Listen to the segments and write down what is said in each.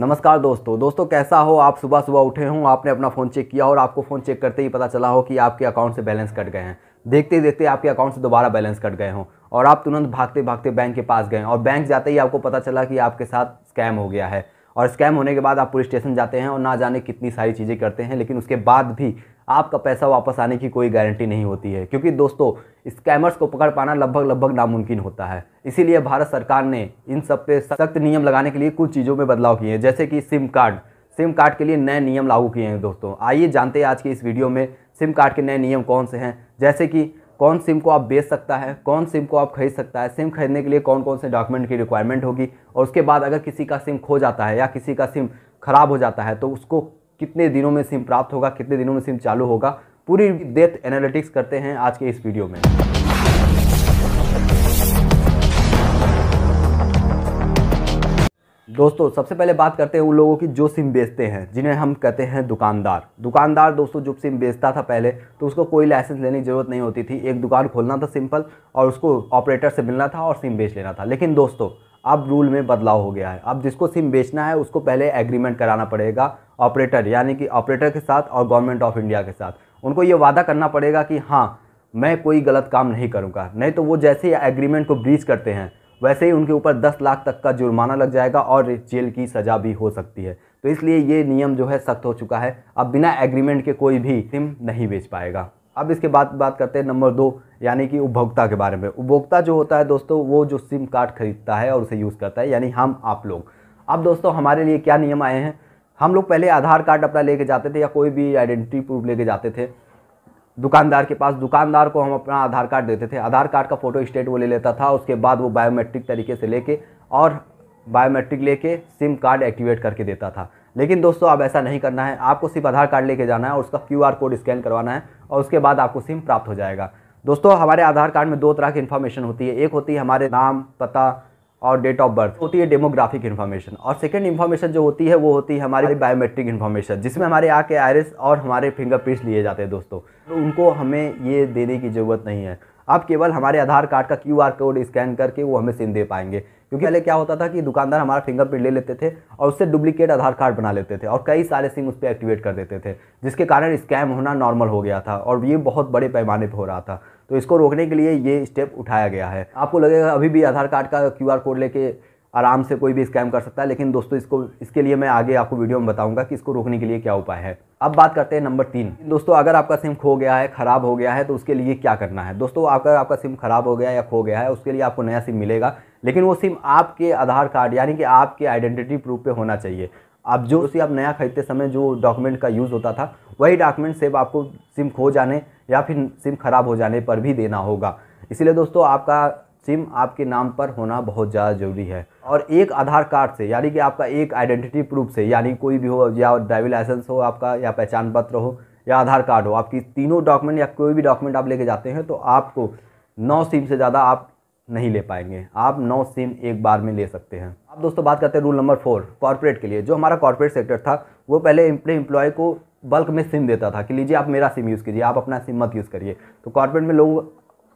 नमस्कार दोस्तों दोस्तों कैसा हो आप सुबह सुबह उठे हों आपने अपना फ़ोन चेक किया और आपको फ़ोन चेक करते ही पता चला हो कि आपके अकाउंट से बैलेंस कट गए हैं देखते देखते आपके अकाउंट से दोबारा बैलेंस कट गए हों और आप तुरंत भागते भागते बैंक के पास गए और बैंक जाते ही आपको पता चला कि आपके साथ स्कैम हो गया है और स्कैम होने के बाद आप पुलिस स्टेशन जाते हैं और ना जाने कितनी सारी चीज़ें करते हैं लेकिन उसके बाद भी आपका पैसा वापस आने की कोई गारंटी नहीं होती है क्योंकि दोस्तों स्कैमर्स को पकड़ पाना लगभग लगभग नामुमकिन होता है इसीलिए भारत सरकार ने इन सब पे सख्त नियम लगाने के लिए कुछ चीज़ों में बदलाव किए हैं जैसे कि सिम कार्ड सिम कार्ड के लिए नए नियम लागू किए हैं दोस्तों आइए जानते हैं आज की इस वीडियो में सिम कार्ड के नए नियम कौन से हैं जैसे कि कौन सिम को आप बेच सकता है कौन सिम को आप खरीद सकता है सिम खरीदने के लिए कौन कौन से डॉक्यूमेंट की रिक्वायरमेंट होगी और उसके बाद अगर किसी का सिम खो जाता है या किसी का सिम ख़राब हो जाता है तो उसको कितने दिनों में सिम प्राप्त होगा कितने दिनों में सिम चालू होगा पूरी डेथ एनालिटिक्स करते हैं आज के इस वीडियो में दोस्तों सबसे पहले बात करते हैं उन लोगों की जो सिम बेचते हैं जिन्हें हम कहते हैं दुकानदार दुकानदार दोस्तों जो सिम बेचता था पहले तो उसको कोई लाइसेंस लेने की ज़रूरत नहीं होती थी एक दुकान खोलना था सिंपल और उसको ऑपरेटर से मिलना था और सिम बेच लेना था लेकिन दोस्तों अब रूल में बदलाव हो गया है अब जिसको सिम बेचना है उसको पहले एग्रीमेंट कराना पड़ेगा ऑपरेटर यानी कि ऑपरेटर के साथ और गवर्नमेंट ऑफ इंडिया के साथ उनको ये वादा करना पड़ेगा कि हाँ मैं कोई गलत काम नहीं करूँगा नहीं तो वो जैसे ही एग्रीमेंट को ब्रीच करते हैं वैसे ही उनके ऊपर दस लाख तक का जुर्माना लग जाएगा और जेल की सज़ा भी हो सकती है तो इसलिए ये नियम जो है सख्त हो चुका है अब बिना एग्रीमेंट के कोई भी सिम नहीं बेच पाएगा अब इसके बाद बात करते हैं नंबर दो यानी कि उपभोक्ता के बारे में उपभोक्ता जो होता है दोस्तों वो जो सिम कार्ड खरीदता है और उसे यूज़ करता है यानी हम आप लोग अब दोस्तों हमारे लिए क्या नियम आए हैं हम लोग पहले आधार कार्ड अपना लेके जाते थे या कोई भी आइडेंटिटी प्रूफ लेके जाते थे दुकानदार के पास दुकानदार को हम अपना आधार कार्ड देते थे आधार कार्ड का फ़ोटो स्टेट वो ले लेता था उसके बाद वो बायोमेट्रिक तरीके से लेके और बायोमेट्रिक लेके सिम कार्ड एक्टिवेट करके देता था लेकिन दोस्तों अब ऐसा नहीं करना है आपको सिर्फ आधार कार्ड लेके जाना है और उसका क्यू कोड स्कैन करवाना है और उसके बाद आपको सिम प्राप्त हो जाएगा दोस्तों हमारे आधार कार्ड में दो तरह की इन्फॉर्मेशन होती है एक होती है हमारे नाम पता और डेट ऑफ बर्थ होती है डेमोग्राफिक इन्फॉर्मेशन और सेकेंड इन्फॉर्मेशन जो होती है वो होती है हमारी बायोमेट्रिक इन्फॉर्मेशन जिसमें हमारे आँख के आयरस और हमारे फिंगरप्रिंट्स लिए जाते हैं दोस्तों तो उनको हमें ये देने की ज़रूरत नहीं है आप केवल हमारे आधार कार्ड का क्यू कोड स्कैन करके वो हमें सिम दे पाएंगे क्योंकि पहले क्या होता था कि दुकानदार हमारा फिंगरप्रिंट ले लेते थे और उससे डुप्लीकेट आधार कार्ड बना लेते थे और कई सारे सिम उस पर एक्टिवेट कर देते थे जिसके कारण स्कैम होना नॉर्मल हो गया था और ये बहुत बड़े पैमाने पर हो रहा था तो इसको रोकने के लिए ये स्टेप उठाया गया है आपको लगेगा अभी भी आधार कार्ड का क्यू कोड लेके आराम से कोई भी स्कैम कर सकता है लेकिन दोस्तों इसको इसके लिए मैं आगे आपको वीडियो में बताऊंगा कि इसको रोकने के लिए क्या उपाय है अब बात करते हैं नंबर तीन दोस्तों अगर आपका सिम खो गया है ख़राब हो गया है तो उसके लिए क्या करना है दोस्तों अगर आपका सिम ख़राब हो गया या खो गया है उसके लिए आपको नया सिम मिलेगा लेकिन वो सिम आपके आधार कार्ड यानी कि आपके आइडेंटिटी प्रूफ पे होना चाहिए आप जो उसे आप नया खरीदते समय जो डॉक्यूमेंट का यूज़ होता था वही डॉक्यूमेंट सेव आपको सिम खो जाने या फिर सिम ख़राब हो जाने पर भी देना होगा इसीलिए दोस्तों आपका सिम आपके नाम पर होना बहुत ज़्यादा ज़रूरी है और एक आधार कार्ड से यानी कि आपका एक आइडेंटिटी प्रूफ से यानी कोई भी हो या ड्राइविंग लाइसेंस हो आपका या पहचान पत्र हो या आधार कार्ड हो आपकी तीनों डॉक्यूमेंट या कोई भी डॉक्यूमेंट आप लेके जाते हैं तो आपको नौ सिम से ज़्यादा आप नहीं ले पाएंगे आप नौ सिम एक बार में ले सकते हैं अब दोस्तों बात करते हैं रूल नंबर फोर कॉरपोरेट के लिए जो हमारा कॉर्पोरेट सेक्टर था वो पहले अपने इम्प्लॉय को बल्क में सिम देता था कि लीजिए आप मेरा सिम यूज़ कीजिए आप अपना सिम मत यूज़ करिए तो कॉरपोरेट में लोग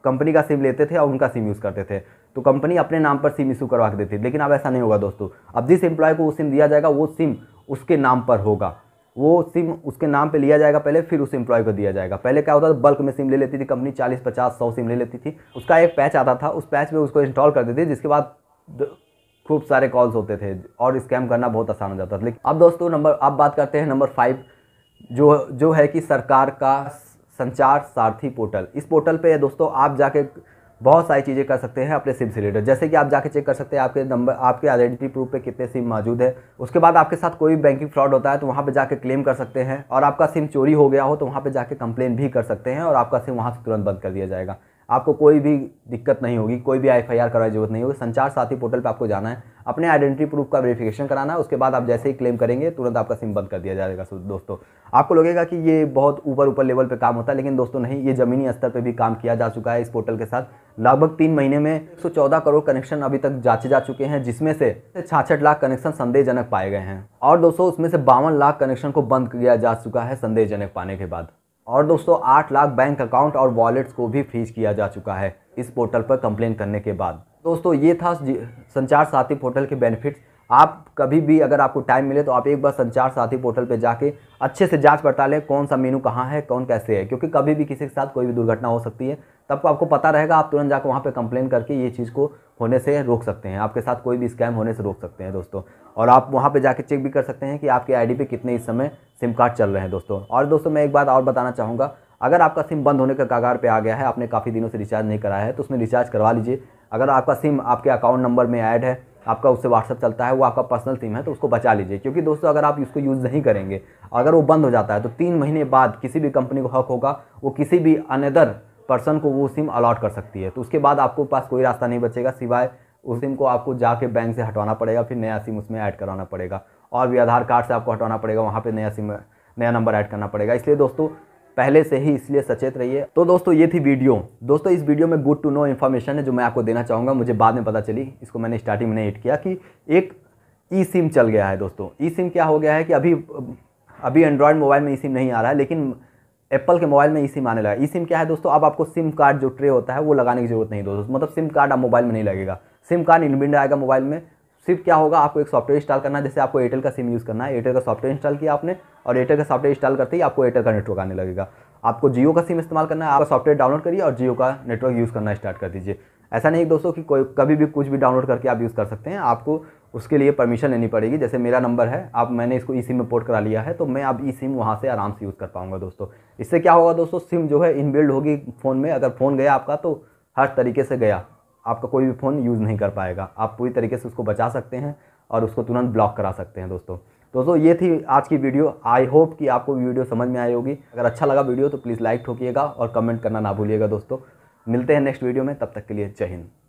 कंपनी का सिम लेते थे और उनका सिम यूज़ करते थे तो कंपनी अपने नाम पर सिम इशू करवा के देती लेकिन अब ऐसा नहीं होगा दोस्तों अब जिस एम्प्लॉय को वो सिम दिया जाएगा वो सिम उसके नाम पर होगा वो सिम उसके नाम पे लिया जाएगा पहले फिर उस एम्प्लॉय को दिया जाएगा पहले क्या होता था बल्क में सिम ले लेती थी कंपनी चालीस पचास सौ सिम ले लेती थी उसका एक पैच आता था उस पैच में उसको इंस्टॉल कर देती थी जिसके बाद खूब सारे कॉल्स होते थे और स्कैम करना बहुत आसान हो जाता था लेकिन अब दोस्तों नंबर अब बात करते हैं नंबर फाइव जो जो है कि सरकार का संचार सारथी पोर्टल इस पोर्टल पर दोस्तों आप जाके बहुत सारी चीज़ें कर सकते हैं अपने सिम से रिलेटेड जैसे कि आप जाके चेक कर सकते हैं आपके नंबर आपके आइडेंटिटी प्रूफ पे कितने सिम मौजूद है उसके बाद आपके साथ कोई भी बैंकिंग फ्रॉड होता है तो वहाँ पे जाके क्लेम कर सकते हैं और आपका सिम चोरी हो गया हो तो वहाँ पे जाके कंप्लेन भी कर सकते हैं और आपका सिम वहाँ से तुरंत बंद कर दिया जाएगा आपको कोई भी दिक्कत नहीं होगी कोई भी एफ आई आर करवाने की जरूरत नहीं होगी संचार साथी पोर्टल पर आपको जाना है अपने आइडेंटिटी प्रूफ का वेरिफिकेशन कराना है उसके बाद आप जैसे ही क्लेम करेंगे तुरंत आपका सिम बंद कर दिया जाएगा दोस्तों आपको लगेगा कि ये बहुत ऊपर ऊपर लेवल पर काम होता है लेकिन दोस्तों नहीं ये ज़मीनी स्तर पर भी काम किया जा चुका है इस पोर्टल के साथ लगभग तीन महीने में एक सौ चौदह करोड़ कनेक्शन अभी तक जांचे जा चुके हैं जिसमें से छाछठ लाख कनेक्शन संदेहजनक पाए गए हैं और दोस्तों उसमें से बावन लाख कनेक्शन को बंद किया जा चुका है संदेहजनक पाने के बाद और दोस्तों आठ लाख बैंक अकाउंट और वॉलेट्स को भी फ्रीज किया जा चुका है इस पोर्टल पर कंप्लेन करने के बाद दोस्तों ये था संचार साथी पोर्टल के बेनिफिट्स आप कभी भी अगर आपको टाइम मिले तो आप एक बार संचार साथी पोर्टल पर जाके अच्छे से जांच पड़ताल है कौन सा मेनू कहाँ है कौन कैसे है क्योंकि कभी भी किसी के साथ कोई भी दुर्घटना हो सकती है तब आपको पता रहेगा आप तुरंत जाकर वहाँ पर कंप्लेन करके ये चीज़ को होने से रोक सकते हैं आपके साथ कोई भी स्कैम होने से रोक सकते हैं दोस्तों और आप वहाँ पर जाके चेक भी कर सकते हैं कि आपके आई पे कितने इस समय सिम कार्ड चल रहे हैं दोस्तों और दोस्तों मैं एक बात और बताना चाहूँगा अगर आपका सिम बंद होने का कागार पे आ गया है आपने काफ़ी दिनों से रिचार्ज नहीं कराया है तो उसमें रिचार्ज करवा लीजिए अगर आपका सिम आपके अकाउंट नंबर में ऐड है आपका उससे व्हाट्सअप चलता है वो आपका पर्सनल सिम है तो उसको बचा लीजिए क्योंकि दोस्तों अगर आप इसको यूज़ नहीं करेंगे अगर वो बंद हो जाता है तो तीन महीने बाद किसी भी कंपनी को हक होगा वो किसी भी अनदर पर्सन को वो सिम अलॉट कर सकती है तो उसके बाद आपको पास कोई रास्ता नहीं बचेगा सिवाय उस सिम को आपको जाके बैंक से हटवाना पड़ेगा फिर नया सिम उसमें ऐड करवाना पड़ेगा और भी आधार कार्ड से आपको हटवाना पड़ेगा वहाँ पर नया सिम नया नंबर ऐड करना पड़ेगा इसलिए दोस्तों पहले से ही इसलिए सचेत रहिए तो दोस्तों ये थी वीडियो दोस्तों इस वीडियो में गुड टू नो इन्फॉर्मेशन है जो मैं आपको देना चाहूँगा मुझे बाद में पता चली इसको मैंने स्टार्टिंग में एड किया कि एक ई सिम चल गया है दोस्तों ई सिम क्या हो गया है कि अभी अभी एंड्रॉयड मोबाइल में ई सिम नहीं आ रहा है लेकिन एप्पल के मोबाइल में ई सिम आने लगा ई सिम क्या है दोस्तों अब आपको सिम कार्ड जो ट्रे होता है वो लगाने की जरूरत नहीं दोस्तों मतलब सिम कार्ड आप मोबाइल में नहीं लगेगा सिम कार्ड इनबिल्ड आएगा मोबाइल में सिर्फ क्या होगा आपको एक सॉफ्टवेयर इंस्टॉल करना है जैसे आपको एयरटेल का सिम यूज़ करना है एयरटेल का सॉफ्टवेयर इंस्टॉल किया आपने और एयरटेल का सॉफ्टवेयर इंस्टॉल करते ही आपको एयरटेल का नेटवर्क आने लगेगा आपको जियो का सिम इस्तेमाल करना है आपका सॉफ्टवेयर डाउनलोड करिए और जियो का नेटवर्क यूज़ करना स्टार्ट कर दीजिए ऐसा नहीं दोस्तों कि कोई कभी भी कुछ भी डाउनलोड करके आप यूज़ कर सकते हैं आपको उसके लिए परमिशन लेनी पड़ेगी जैसे मेरा नंबर है आप मैंने इसको ई सिम में पोर्ट करा लिया है तो मैं अब ई सिम वहाँ से आराम से यूज़ कर पाऊँगा दोस्तों इससे क्या होगा दोस्तों सिम जो है इनबिल्ड होगी फ़ोन में अगर फ़ोन गया आपका तो हर तरीके से गया आपका कोई भी फ़ोन यूज़ नहीं कर पाएगा आप पूरी तरीके से उसको बचा सकते हैं और उसको तुरंत ब्लॉक करा सकते हैं दोस्तों दोस्तों ये थी आज की वीडियो आई होप कि आपको वीडियो समझ में आई होगी अगर अच्छा लगा वीडियो तो प्लीज़ लाइक ठोकिएगा और कमेंट करना ना भूलिएगा दोस्तों मिलते हैं नेक्स्ट वीडियो में तब तक के लिए जय हिंद